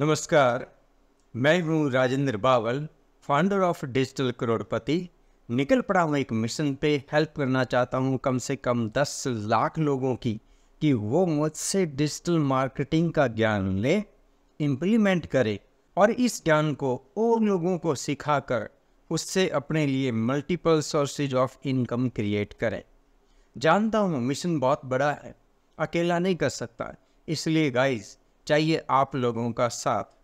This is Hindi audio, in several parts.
नमस्कार मैं हूँ Rajendra Bawal founder of digital Crorepati निकल पड़ा हूँ एक मिशन पे हेल्प करना चाहता हूँ कम से कम दस लाख लोगों की कि वो मुझसे डिजिटल मार्केटिंग का ज्ञान ले इम्प्लीमेंट करे और इस ज्ञान को और लोगों को सिखाकर उससे अपने लिए multiple sources of income create करें जानता हूँ मिशन बहुत बड़ा है अकेला नहीं कर सकता इसलिए गाइज़ चाहिए आप लोगों का साथ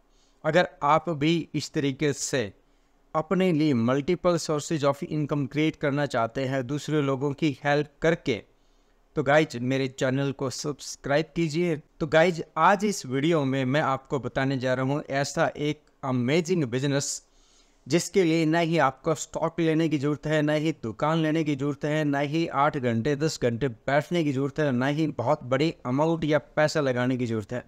अगर आप भी इस तरीके से अपने लिए multiple sources of income create करना चाहते हैं दूसरे लोगों की हेल्प करके तो गाइज मेरे चैनल को सब्सक्राइब कीजिए तो गाइज आज इस वीडियो में मैं आपको बताने जा रहा हूँ ऐसा एक अमेजिंग बिजनेस जिसके लिए ना ही आपको स्टॉक लेने की ज़रूरत है ना ही दुकान लेने की ज़रूरत है ना ही आठ घंटे दस घंटे बैठने की ज़रूरत है ना ही बहुत बड़ी अमाउंट या पैसा लगाने की ज़रूरत है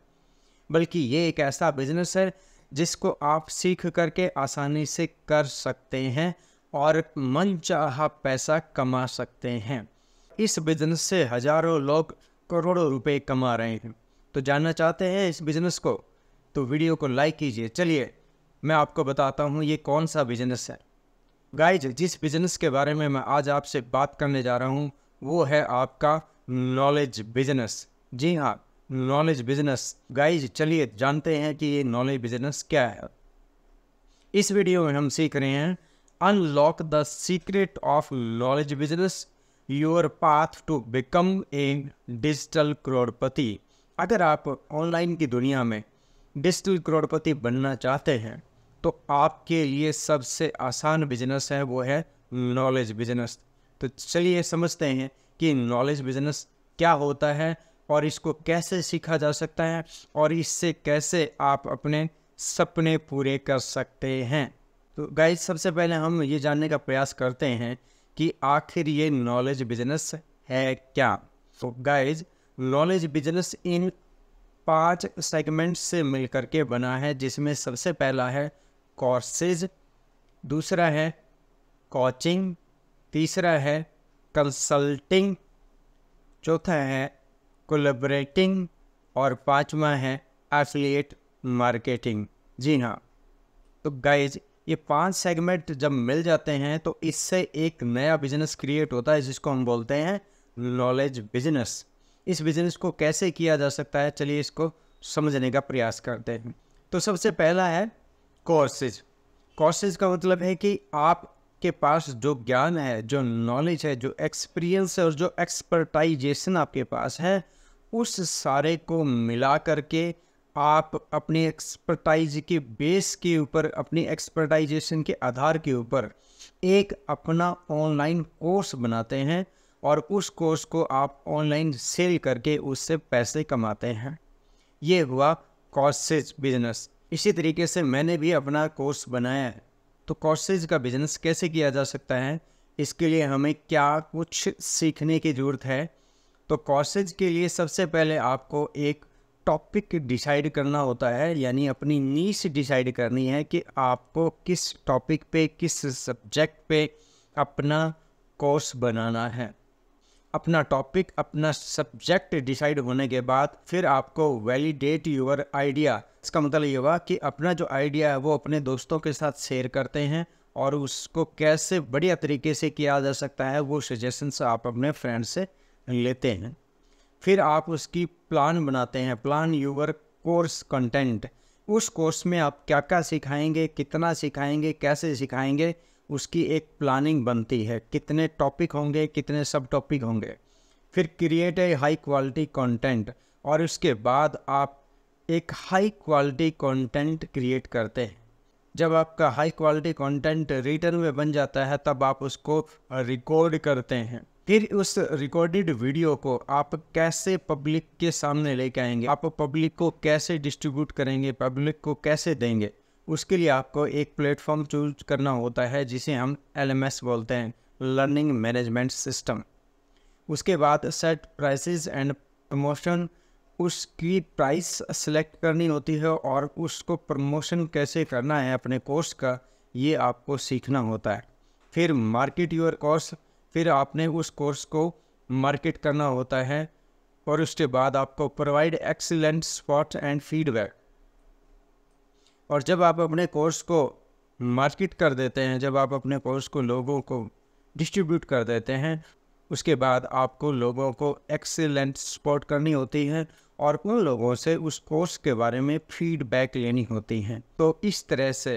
बल्कि ये एक ऐसा बिजनेस है जिसको आप सीख करके आसानी से कर सकते हैं और मन चाह पैसा कमा सकते हैं इस बिजनेस से हजारों लोग करोड़ों रुपए कमा रहे हैं तो जानना चाहते हैं इस बिजनेस को तो वीडियो को लाइक कीजिए चलिए मैं आपको बताता हूँ ये कौन सा बिजनेस है गाइज जिस बिजनेस के बारे में मैं आज आपसे बात करने जा रहा हूँ वो है आपका नॉलेज बिजनेस जी हाँ नॉलेज बिजनेस गाइज चलिए जानते हैं कि ये नॉलेज बिजनेस क्या है इस वीडियो में हम सीख रहे हैं unlock the secret of knowledge business your path to become a digital करोड़पति अगर आप ऑनलाइन की दुनिया में डिजिटल करोड़पति बनना चाहते हैं तो आपके लिए सबसे आसान बिजनेस है वो है नॉलेज बिजनेस तो चलिए समझते हैं कि नॉलेज बिजनेस क्या होता है और इसको कैसे सीखा जा सकता है और इससे कैसे आप अपने सपने पूरे कर सकते हैं तो गाइज सबसे पहले हम ये जानने का प्रयास करते हैं कि आखिर ये नॉलेज बिजनेस है क्या तो गाइज नॉलेज बिजनेस इन पांच सेगमेंट से मिलकर के बना है जिसमें सबसे पहला है कोर्सेज दूसरा है कोचिंग तीसरा है कंसल्टिंग चौथा है कोलेबरेटिंग और पाँचवा है एफिलिएट मार्केटिंग जी हाँ तो गाइज ये पांच सेगमेंट जब मिल जाते हैं तो इससे एक नया बिजनेस क्रिएट होता है जिसको हम बोलते हैं नॉलेज बिजनेस इस बिजनेस को कैसे किया जा सकता है चलिए इसको समझने का प्रयास करते हैं तो सबसे पहला है कोर्सेज कोर्सेज का मतलब है कि आप आपके पास जो ज्ञान है जो नॉलेज है जो एक्सपीरियंस है और जो एक्सपर्टाइजेशन आपके पास है उस सारे को मिला करके आप अपने एक्सपर्टाइज के बेस के ऊपर अपनी एक्सपर्टाइजेशन के आधार के ऊपर एक अपना ऑनलाइन कोर्स बनाते हैं और उस कोर्स को आप ऑनलाइन सेल करके उससे पैसे कमाते हैं ये हुआ कॉसेज बिजनेस इसी तरीके से मैंने भी अपना कोर्स बनाया है तो कोर्सेज का बिजनेस कैसे किया जा सकता है इसके लिए हमें क्या कुछ सीखने की ज़रूरत है तो कोर्सेज के लिए सबसे पहले आपको एक टॉपिक डिसाइड करना होता है यानी अपनी नीच डिसाइड करनी है कि आपको किस टॉपिक पे किस सब्जेक्ट पे अपना कोर्स बनाना है अपना टॉपिक अपना सब्जेक्ट डिसाइड होने के बाद फिर आपको वैलिडेट योर आइडिया इसका मतलब ये हुआ कि अपना जो आइडिया है वो अपने दोस्तों के साथ शेयर करते हैं और उसको कैसे बढ़िया तरीके से किया जा सकता है वो सजेशंस आप अपने फ्रेंड से लेते हैं फिर आप उसकी प्लान बनाते हैं प्लान यूवर कोर्स कंटेंट उस कोर्स में आप क्या क्या सिखाएंगे कितना सिखाएंगे कैसे सिखाएंगे उसकी एक प्लानिंग बनती है कितने टॉपिक होंगे कितने सब टॉपिक होंगे फिर create a high quality content और उसके बाद आप एक हाई क्वालिटी कंटेंट क्रिएट करते हैं जब आपका हाई क्वालिटी कंटेंट रिटर्न में बन जाता है तब आप उसको रिकॉर्ड करते हैं फिर उस रिकॉर्डेड वीडियो को आप कैसे पब्लिक के सामने लेके आएंगे आप पब्लिक को कैसे डिस्ट्रीब्यूट करेंगे पब्लिक को कैसे देंगे उसके लिए आपको एक प्लेटफॉर्म चूज करना होता है जिसे हम एल बोलते हैं लर्निंग मैनेजमेंट सिस्टम उसके बाद सेट प्राइसेस एंड प्रमोशन उसकी प्राइस सेलेक्ट करनी होती है और उसको प्रमोशन कैसे करना है अपने कोर्स का ये आपको सीखना होता है फिर मार्केट योर कोर्स फिर आपने उस कोर्स को मार्केट करना होता है और उसके बाद आपको provide excellent support and feedback और जब आप अपने कोर्स को मार्केट कर देते हैं जब आप अपने कोर्स को लोगों को डिस्ट्रीब्यूट कर देते हैं उसके बाद आपको लोगों को एक्सेलेंट सपोर्ट करनी होती है और उन लोगों से उस कोर्स के बारे में फीडबैक लेनी होती है तो इस तरह से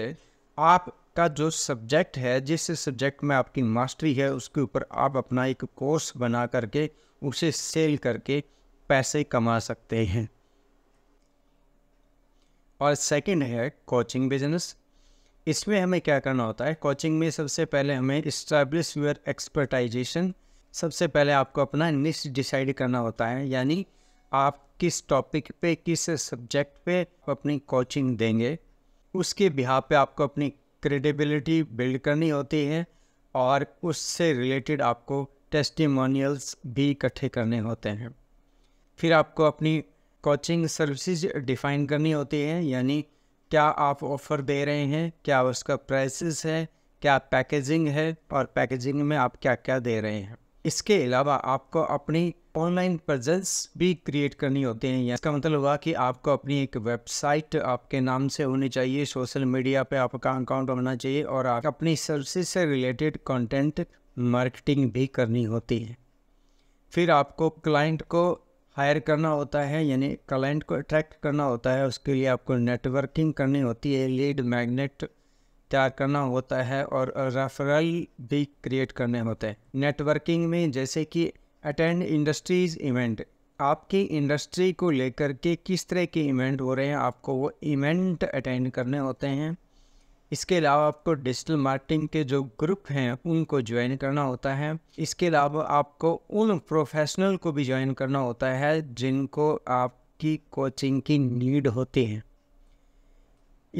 आपका जो सब्जेक्ट है जिस सब्जेक्ट में आपकी मास्टरी है उसके ऊपर आप अपना एक कोर्स बना करके उसे सेल करके पैसे कमा सकते हैं और सेकंड है कोचिंग बिजनेस इसमें हमें क्या करना होता है कोचिंग में सबसे पहले हमें इस्टेब्लिश योर एक्सपर्टाइजेशन सबसे पहले आपको अपना निश डिसाइड करना होता है यानी आप किस टॉपिक पे किस सब्जेक्ट पे अपनी कोचिंग देंगे उसके बिहा पे आपको अपनी क्रेडिबिलिटी बिल्ड करनी होती है और उससे रिलेटेड आपको टेस्टिमोनियल्स भी इकट्ठे करने होते हैं फिर आपको अपनी कोचिंग सर्विसेज डिफाइन करनी होती है यानी क्या आप ऑफ़र दे रहे हैं क्या उसका प्राइसेस है क्या पैकेजिंग है और पैकेजिंग में आप क्या क्या दे रहे हैं इसके अलावा आपको अपनी ऑनलाइन प्रजेंस भी क्रिएट करनी होती है इसका मतलब हुआ कि आपको अपनी एक वेबसाइट आपके नाम से होनी चाहिए सोशल मीडिया पे आपका अकाउंट होना चाहिए और आप अपनी सर्विसेज से रिलेटेड कंटेंट मार्केटिंग भी करनी होती है फिर आपको क्लाइंट को हायर करना होता है यानी क्लाइंट को अट्रैक्ट करना होता है उसके लिए आपको नेटवर्किंग करनी होती है लीड मैग्नेट तैयार करना होता है और रेफरल भी क्रिएट करने होते हैं नेटवर्किंग में जैसे कि अटेंड इंडस्ट्रीज इवेंट आपकी इंडस्ट्री को लेकर के किस तरह के इवेंट हो रहे हैं आपको वो इवेंट अटेंड करने होते हैं इसके अलावा आपको डिजिटल मार्केटिंग के जो ग्रुप हैं उनको ज्वाइन करना होता है इसके अलावा आपको उन प्रोफेशनल को भी ज्वाइन करना होता है जिनको आपकी कोचिंग की नीड होती है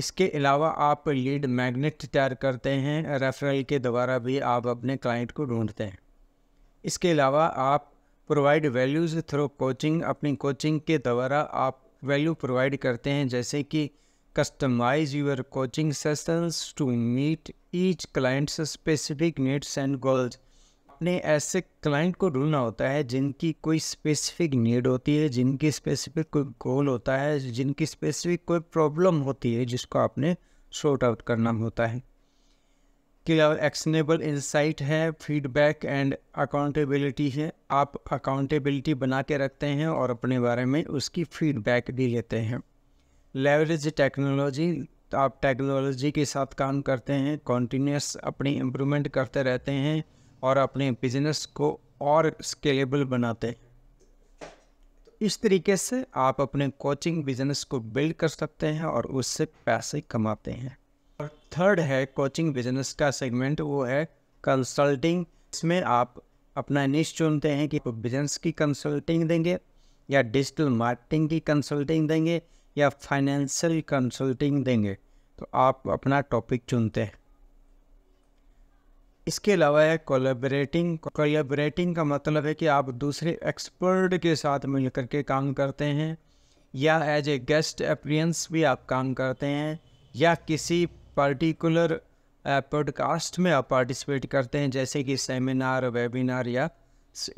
इसके अलावा आप लीड मैग्नेट तैयार करते हैं रेफरल के द्वारा भी आप अपने क्लाइंट को ढूंढते हैं इसके अलावा आप प्रोवाइड वैल्यूज़ थ्रू कोचिंग अपनी कोचिंग के द्वारा आप वैल्यू प्रोवाइड करते हैं जैसे कि Customize your coaching sessions to meet each client's specific needs and goals. अपने ऐसे क्लाइंट को ढूंढना होता है जिनकी कोई स्पेसिफिक नीड होती है जिनकी स्पेसिफिक कोई गोल होता है जिनकी स्पेसिफिक कोई प्रॉब्लम होती है जिसको आपने शॉर्ट आउट करना होता है क्या एक्शनेबल इंसाइट है फीडबैक एंड अकाउंटेबिलिटी है आप अकाउंटेबिलिटी बना के रखते हैं और अपने बारे में उसकी फीडबैक भी लेते हैं लेवरेज टेक्नोलॉजी तो आप टेक्नोलॉजी के साथ काम करते हैं कॉन्टीन्यूस अपनी इम्प्रूवमेंट करते रहते हैं और अपने बिजनेस को और स्केलेबल बनाते हैं इस तरीके से आप अपने कोचिंग बिजनेस को बिल्ड कर सकते हैं और उससे पैसे कमाते हैं और थर्ड है कोचिंग बिजनेस का सेगमेंट वो है कंसल्टिंग इसमें आप अपना निश चुनते हैं कि बिजनेस की कंसल्टिंग देंगे या डिजिटल मार्केटिंग की कंसल्टिंग देंगे या फाइनेंशियल कंसल्टिंग देंगे तो आप अपना टॉपिक चुनते हैं इसके अलावा है कोलेबरेटिंग कोलेबरेटिंग का मतलब है कि आप दूसरे एक्सपर्ट के साथ मिलकर के काम करते हैं या एज ए गेस्ट अप्रियंस भी आप काम करते हैं या किसी पर्टिकुलर पॉडकास्ट में आप पार्टिसिपेट करते हैं जैसे कि सेमिनार वेबिनार या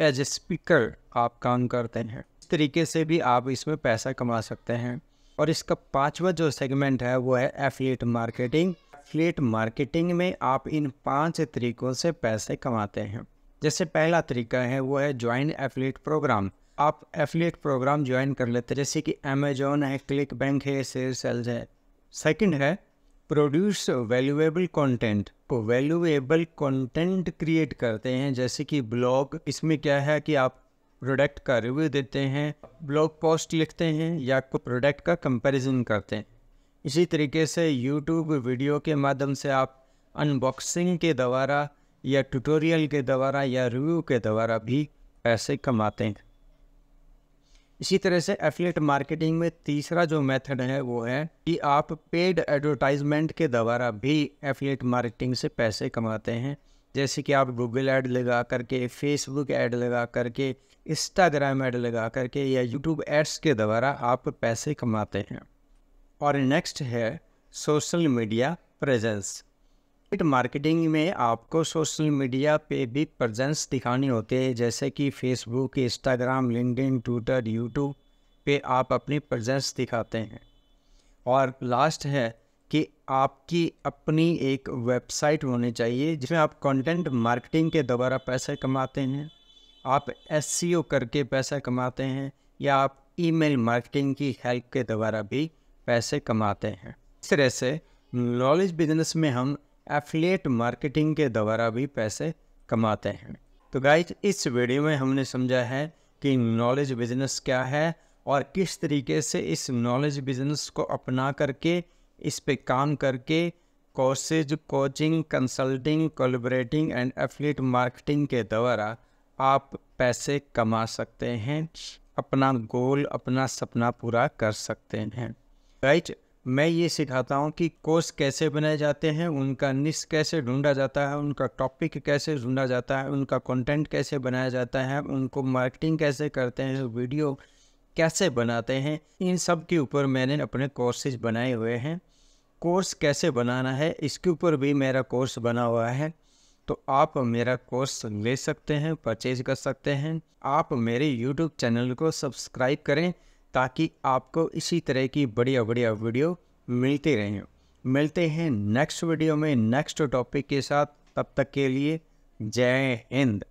एज ए स्पीकर आप काम करते हैं इस तरीके से भी आप इसमें पैसा कमा सकते हैं और इसका पांचवा जो सेगमेंट है वो है एफिलेट मार्केटिंग एफिलेट मार्केटिंग में आप इन पांच तरीकों से पैसे कमाते हैं जैसे पहला तरीका है वो है ज्वाइन एफिलेट प्रोग्राम आप एफिलेट प्रोग्राम ज्वाइन कर लेते हैं जैसे कि अमेजोन है क्लिक बैंक है सेल सेल्स है सेकेंड है प्रोड्यूस वैल्यूएबल कंटेंट को वैल्यूएबल कंटेंट क्रिएट करते हैं जैसे कि ब्लॉग इसमें क्या है कि आप प्रोडक्ट का रिव्यू देते हैं ब्लॉग पोस्ट लिखते हैं या प्रोडक्ट का कंपैरिजन करते हैं इसी तरीके से यूट्यूब वीडियो के माध्यम से आप अनबॉक्सिंग के द्वारा या ट्यूटोरियल के द्वारा या रिव्यू के द्वारा भी पैसे कमाते हैं इसी तरह से एफिलेट मार्केटिंग में तीसरा जो मेथड है वो है कि आप पेड एडवर्टाइजमेंट के द्वारा भी एफिलेट मार्केटिंग से पैसे कमाते हैं जैसे कि आप गूगल ऐड लगा करके फेसबुक ऐड लगा करके इंस्टाग्राम ऐड लगा करके या यूट्यूब एड्स के द्वारा आप पैसे कमाते हैं और नेक्स्ट है social media presence it marketing में आपको सोशल मीडिया पे भी प्रेजेंस दिखानी होती है जैसे कि Facebook Instagram LinkedIn Twitter YouTube पे आप अपनी प्रेजेंस दिखाते हैं और लास्ट है कि आपकी अपनी एक वेबसाइट होनी चाहिए जिसमें आप कंटेंट मार्केटिंग के द्वारा पैसे कमाते हैं आप एस e करके पैसा कमाते हैं या आप ईमेल मार्केटिंग की हेल्प के द्वारा भी पैसे कमाते हैं इस तरह से नॉलेज बिजनेस में हम एफिलेट मार्केटिंग के द्वारा भी पैसे कमाते हैं तो गाइज इस वीडियो में हमने समझा है कि नॉलेज बिजनेस क्या है और किस तरीके से इस नॉलेज बिजनेस को अपना करके इस पे काम करके courses coaching consulting collaborating and affiliate marketing के द्वारा आप पैसे कमा सकते हैं अपना गोल अपना सपना पूरा कर सकते हैं राइट मैं ये सिखाता हूँ कि कोर्स कैसे बनाए जाते हैं उनका निस कैसे ढूंढा जाता है उनका टॉपिक कैसे ढूंढा जाता है उनका कंटेंट कैसे बनाया जाता है उनको मार्केटिंग कैसे करते हैं वीडियो कैसे बनाते हैं इन सब के ऊपर मैंने अपने कोर्सेज बनाए हुए हैं कोर्स कैसे बनाना है इसके ऊपर भी मेरा कोर्स बना हुआ है तो आप मेरा कोर्स ले सकते हैं परचेज कर सकते हैं आप मेरे यूट्यूब चैनल को सब्सक्राइब करें ताकि आपको इसी तरह की बढ़िया बढ़िया वीडियो मिलती रहें मिलते हैं नेक्स्ट वीडियो में नेक्स्ट टॉपिक के साथ तब तक के लिए जय हिंद